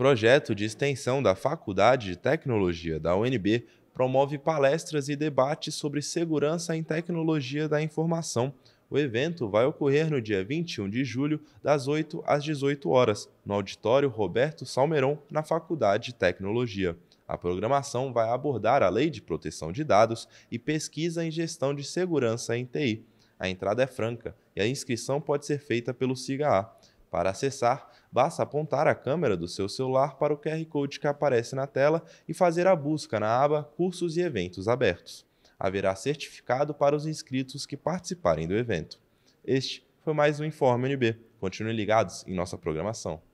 projeto de extensão da Faculdade de Tecnologia da UNB promove palestras e debates sobre segurança em tecnologia da informação. O evento vai ocorrer no dia 21 de julho, das 8 às 18 horas, no auditório Roberto Salmeron, na Faculdade de Tecnologia. A programação vai abordar a Lei de Proteção de Dados e pesquisa em gestão de segurança em TI. A entrada é franca e a inscrição pode ser feita pelo SIGA-A. Para acessar, basta apontar a câmera do seu celular para o QR Code que aparece na tela e fazer a busca na aba Cursos e Eventos Abertos. Haverá certificado para os inscritos que participarem do evento. Este foi mais um Informe NB. Continuem ligados em nossa programação.